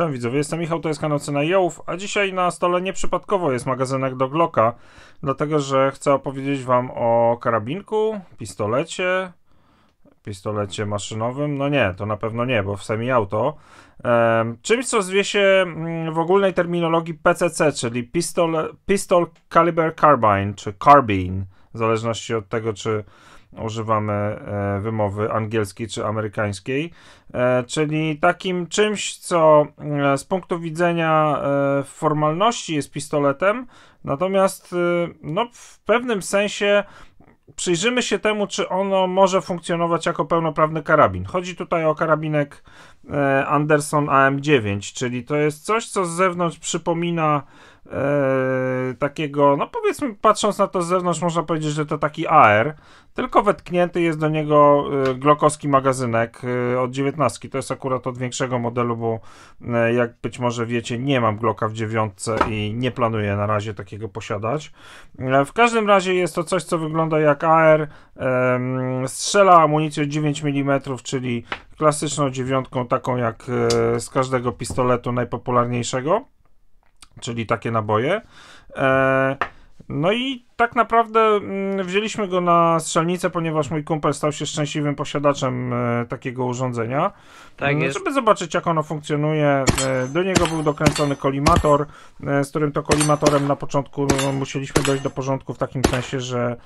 Witam widzowie, jestem Michał, to jest kanał Cena Jołów, a dzisiaj na stole nieprzypadkowo jest magazynek do Glocka, dlatego że chcę opowiedzieć wam o karabinku, pistolecie, pistolecie maszynowym, no nie, to na pewno nie, bo w semi-auto, ehm, czymś co zwie się mm, w ogólnej terminologii PCC, czyli Pistol, pistol Caliber Carbine, czy Carbine, w zależności od tego, czy używamy e, wymowy angielskiej czy amerykańskiej, e, czyli takim czymś, co e, z punktu widzenia formalności jest pistoletem, natomiast no, w pewnym sensie przyjrzymy się temu, czy ono może funkcjonować jako pełnoprawny karabin. Chodzi tutaj o karabinek Anderson AM9, czyli to jest coś, co z zewnątrz przypomina Eee, takiego, no powiedzmy, patrząc na to z zewnątrz, można powiedzieć, że to taki AR, tylko wetknięty jest do niego e, glokowski magazynek e, od 19. To jest akurat od większego modelu, bo e, jak być może wiecie, nie mam gloka w 9 i nie planuję na razie takiego posiadać. E, w każdym razie jest to coś, co wygląda jak AR, strzela amunicję 9 mm, czyli klasyczną dziewiątką, taką jak e, z każdego pistoletu najpopularniejszego czyli takie naboje. E, no i tak naprawdę mm, wzięliśmy go na strzelnicę, ponieważ mój kumpel stał się szczęśliwym posiadaczem e, takiego urządzenia. Tak mm, jest. Żeby zobaczyć, jak ono funkcjonuje, e, do niego był dokręcony kolimator, z którym to kolimatorem na początku no, no, musieliśmy dojść do porządku w takim sensie, że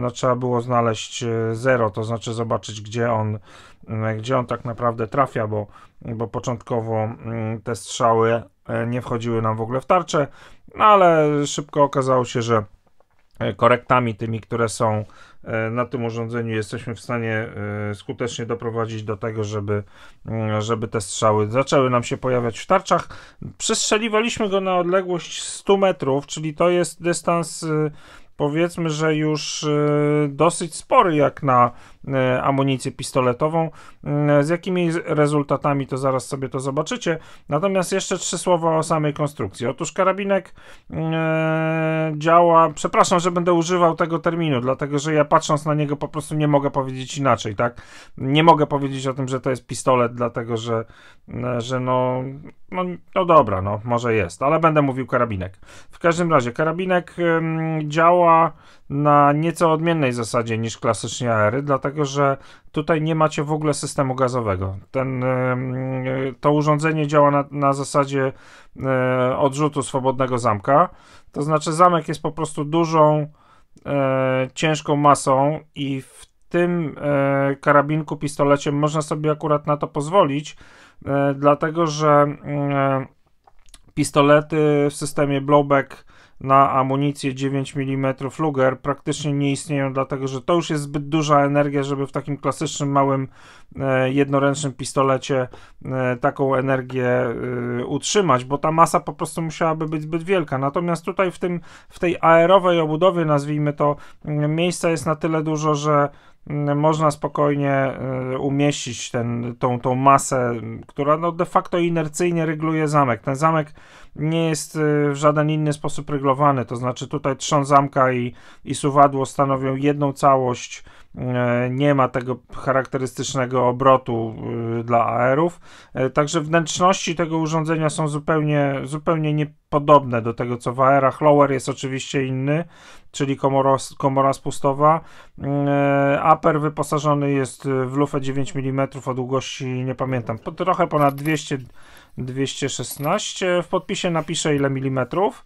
no, trzeba było znaleźć zero, to znaczy zobaczyć, gdzie on, mm, gdzie on tak naprawdę trafia, bo, bo początkowo te strzały E, nie wchodziły nam w ogóle w tarczę, no ale szybko okazało się, że e, korektami tymi, które są e, na tym urządzeniu jesteśmy w stanie skutecznie doprowadzić do tego, żeby, mm, żeby te strzały zaczęły nam się pojawiać w tarczach. Przestrzeliwaliśmy go na odległość 100 metrów, czyli to jest dystans powiedzmy, że już dosyć spory jak na E, amunicję pistoletową. E, z jakimi rezultatami to zaraz sobie to zobaczycie. Natomiast jeszcze trzy słowa o samej konstrukcji. Otóż karabinek e, działa, przepraszam, że będę używał tego terminu, dlatego że ja patrząc na niego po prostu nie mogę powiedzieć inaczej, tak? Nie mogę powiedzieć o tym, że to jest pistolet, dlatego że, że no, no, no dobra, no może jest, ale będę mówił karabinek. W każdym razie karabinek działa na nieco odmiennej zasadzie niż klasycznie aery, dlatego że tutaj nie macie w ogóle systemu gazowego. Ten, e, to urządzenie działa na, na zasadzie e, odrzutu swobodnego zamka, to znaczy zamek jest po prostu dużą, e, ciężką masą i w tym karabinku, pistolecie można sobie akurat na to pozwolić, dlatego że mm, pistolety w systemie blowback na amunicję 9 mm Luger praktycznie nie istnieją, dlatego że to już jest zbyt duża energia, żeby w takim klasycznym małym e, jednoręcznym pistolecie e, taką energię e, utrzymać, bo ta masa po prostu musiałaby być zbyt wielka. Natomiast tutaj w tym w tej aerowej obudowie, nazwijmy to, miejsca jest na tyle dużo, że można spokojnie e, umieścić ten, tą, tą masę, która no de facto inercyjnie regluje zamek. Ten zamek nie jest e, w żaden inny sposób reglowany, to znaczy tutaj trzon zamka i, i suwadło stanowią jedną całość E, nie ma tego charakterystycznego obrotu y, dla AR-ów. E, także wnętrzności tego urządzenia są zupełnie, zupełnie niepodobne do tego, co w AR-ach. Lower jest oczywiście inny, czyli komora, komora spustowa. E, upper wyposażony jest w lufę 9 mm o długości, nie pamiętam, trochę ponad 200 216. W podpisie napiszę ile milimetrów.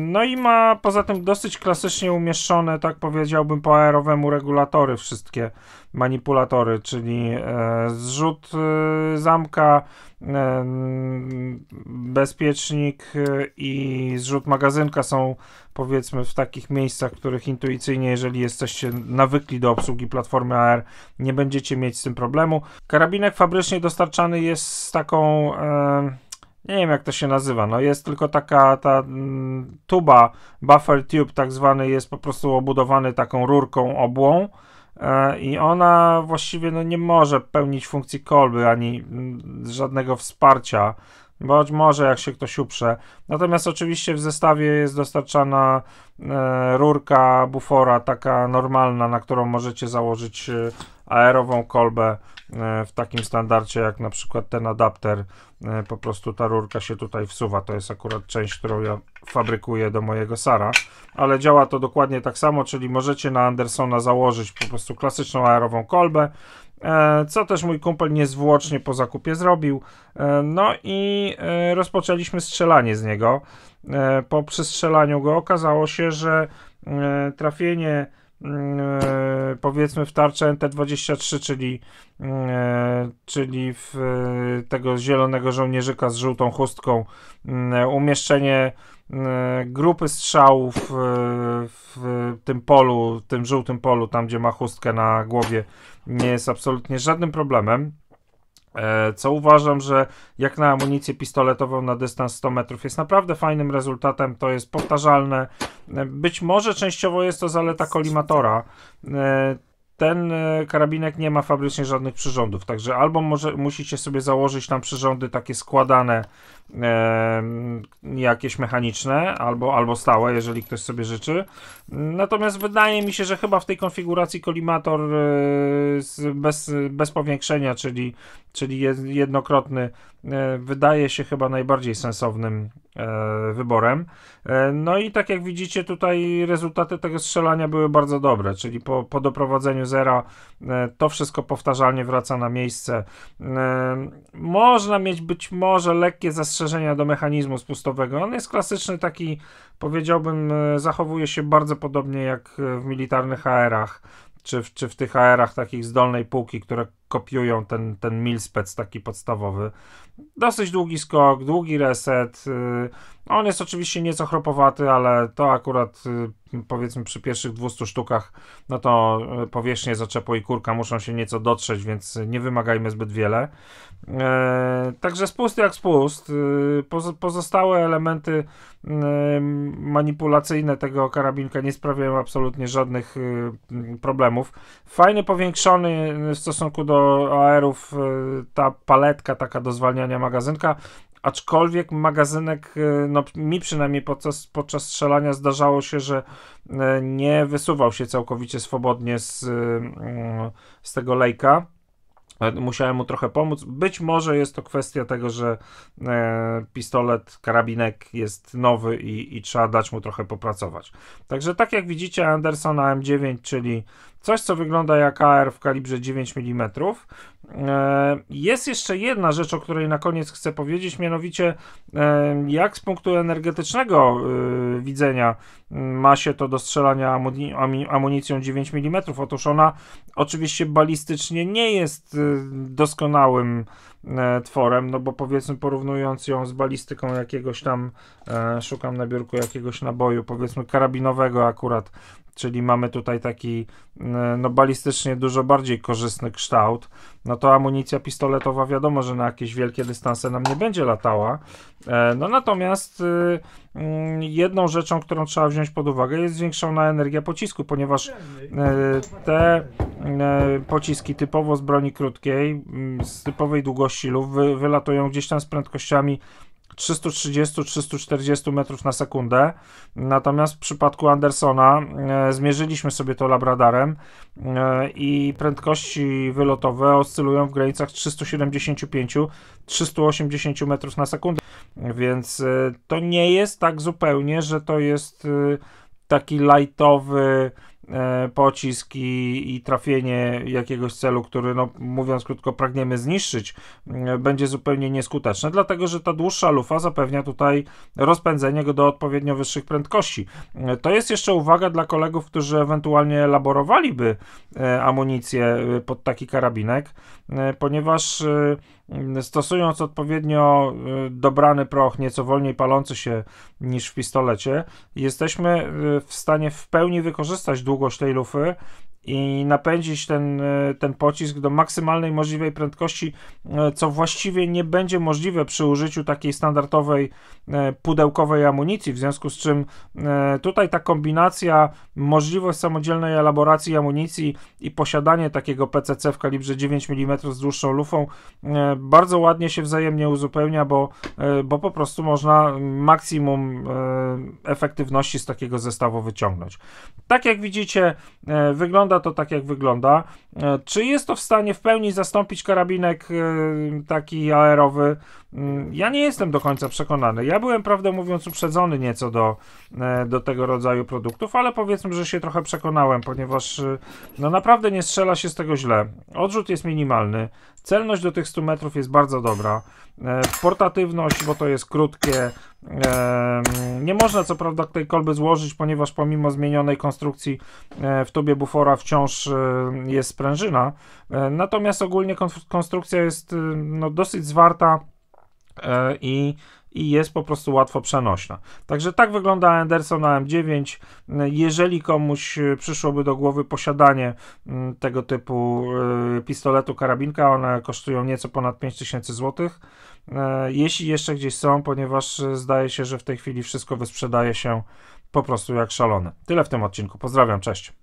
No i ma poza tym dosyć klasycznie umieszczone, tak powiedziałbym, po aerowemu temu regulatory, wszystkie manipulatory, czyli e, zrzut e, zamka, e, bezpiecznik i zrzut magazynka są powiedzmy w takich miejscach, których intuicyjnie, jeżeli jesteście nawykli do obsługi platformy AR, nie będziecie mieć z tym problemu. Karabinek fabrycznie dostarczany jest z taką e, nie wiem jak to się nazywa, no jest tylko taka ta mm, tuba, buffer tube tak zwany jest po prostu obudowany taką rurką obłą e, i ona właściwie no, nie może pełnić funkcji kolby ani mm, żadnego wsparcia, być może jak się ktoś uprze. Natomiast oczywiście w zestawie jest dostarczana e, rurka bufora taka normalna, na którą możecie założyć e, aerową kolbę e, w takim standardzie jak na przykład ten adapter. E, po prostu ta rurka się tutaj wsuwa. To jest akurat część, którą ja fabrykuję do mojego Sara. Ale działa to dokładnie tak samo, czyli możecie na Andersona założyć po prostu klasyczną aerową kolbę, e, co też mój kumpel niezwłocznie po zakupie zrobił. No i rozpoczęliśmy strzelanie z niego. Po przestrzelaniu go okazało się, że trafienie Mm, e, powiedzmy w tarczę NT23, czyli, e, czyli w e, tego zielonego żołnierzyka z żółtą chustką, mm, umieszczenie mm, grupy strzałów w, w tym polu, w tym żółtym polu, tam gdzie ma chustkę na głowie, nie jest absolutnie żadnym problemem. E, co uważam, że jak na amunicję pistoletową na dystans 100 metrów jest naprawdę fajnym rezultatem, to jest powtarzalne. E, być może częściowo jest to zaleta kolimatora. E, ten karabinek nie ma fabrycznie żadnych przyrządów, także albo może musicie sobie założyć tam przyrządy takie składane jakieś mechaniczne albo, albo stałe, jeżeli ktoś sobie życzy. Natomiast wydaje mi się, że chyba w tej konfiguracji kolimator e, bez, bez powiększenia, czyli, czyli jednokrotny, e, wydaje się chyba najbardziej sensownym e, wyborem. No i tak jak widzicie, tutaj rezultaty tego strzelania były bardzo dobre, czyli po, po doprowadzeniu zera to wszystko powtarzalnie wraca na miejsce. Można mieć być może lekkie zastrzeżenie zastrzeżenia do mechanizmu spustowego. On jest klasyczny taki, powiedziałbym, e, zachowuje się bardzo podobnie jak e, w militarnych AR-ach, czy w, czy w tych AR-ach takich z dolnej półki, które kopiują ten, ten milspec taki podstawowy. Dosyć długi skok, długi reset. Y, on jest oczywiście nieco chropowaty, ale to akurat y, powiedzmy przy pierwszych 200 sztukach, no to y, powierzchnie zaczepu i kurka muszą się nieco dotrzeć, więc nie wymagajmy zbyt wiele. Także spust jak spust. Pozostałe elementy manipulacyjne tego karabinka nie sprawiają absolutnie żadnych problemów. Fajny powiększony w stosunku do AR-ów y, ta paletka taka do zwalniania magazynka, aczkolwiek magazynek, y, no mi przynajmniej podczas, podczas strzelania zdarzało się, że y, nie wysuwał się całkowicie swobodnie z, mm, z tego lejka. Musiałem mu trochę pomóc. Być może jest to kwestia tego, że e, pistolet, karabinek jest nowy i, i, trzeba dać mu trochę popracować. Także tak jak widzicie, Anderson AM9, czyli Coś, co wygląda jak AR w kalibrze 9 mm. E, jest jeszcze jedna rzecz, o której na koniec chcę powiedzieć, mianowicie e, jak z punktu energetycznego e, widzenia mm, ma się to do strzelania amunicją 9 mm. Otóż ona oczywiście balistycznie nie jest doskonałym tworem, no bo powiedzmy porównując ją z balistyką jakiegoś tam, szukam na biurku jakiegoś naboju, powiedzmy karabinowego akurat, czyli mamy tutaj taki mm, no, balistycznie dużo bardziej korzystny kształt, no to amunicja pistoletowa wiadomo, że na jakieś wielkie dystanse nam nie będzie latała. E, no natomiast y, mm, jedną rzeczą, którą trzeba wziąć pod uwagę jest zwiększona energia pocisku, ponieważ e, te e, pociski typowo z broni krótkiej, mm, z typowej długości lub wylatują gdzieś tam z prędkościami 330-340 metrów na sekundę. Natomiast w przypadku Andersona e, zmierzyliśmy sobie to labradarem e, i prędkości wylotowe oscylują w granicach 375-380 metrów na sekundę. Więc e, to nie jest tak zupełnie, że to jest e, taki lightowy pociski e, pocisk i, trafienie jakiegoś celu, który, no, mówiąc krótko, pragniemy zniszczyć, mm, będzie zupełnie nieskuteczne, dlatego że ta dłuższa lufa zapewnia tutaj rozpędzenie go do odpowiednio wyższych prędkości. E, to jest jeszcze uwaga dla kolegów, którzy ewentualnie elaborowaliby e, amunicję pod taki karabinek, ponieważ stosując odpowiednio dobrany proch, nieco wolniej palący się niż w pistolecie, jesteśmy w stanie w pełni wykorzystać długo do Steylofer, i napędzić ten, e, ten pocisk do maksymalnej możliwej prędkości, e, co właściwie nie będzie możliwe przy użyciu takiej standardowej e, pudełkowej amunicji, w związku z czym tutaj ta kombinacja możliwość samodzielnej elaboracji amunicji i posiadanie takiego PCC w kalibrze 9 mm z dłuższą lufą bardzo ładnie się wzajemnie uzupełnia, bo, bo po prostu można maksimum efektywności z takiego zestawu wyciągnąć. Tak jak widzicie, wygląda wygląda to tak, jak wygląda. E, czy jest to w stanie w pełni zastąpić karabinek e, taki aerowy? Mm, ja nie jestem do końca przekonany. Ja byłem, prawdę mówiąc, uprzedzony nieco do, e, do tego rodzaju produktów, ale powiedzmy, że się trochę przekonałem, ponieważ no naprawdę nie strzela się z tego źle. Odrzut jest minimalny, celność do tych 100 metrów jest bardzo dobra, portatywność, bo to jest krótkie, nie można co prawda tej kolby złożyć, ponieważ pomimo zmienionej konstrukcji w tubie bufora wciąż e, jest sprężyna. E, natomiast ogólnie konstrukcja jest e, no, dosyć zwarta i i jest po prostu łatwo przenośna. Także tak wygląda Anderson AM9. Jeżeli komuś przyszłoby do głowy posiadanie tego typu pistoletu karabinka, one kosztują nieco ponad 5000 zł. Jeśli jeszcze gdzieś są, ponieważ zdaje się, że w tej chwili wszystko wysprzedaje się po prostu jak szalone. Tyle w tym odcinku. Pozdrawiam, cześć.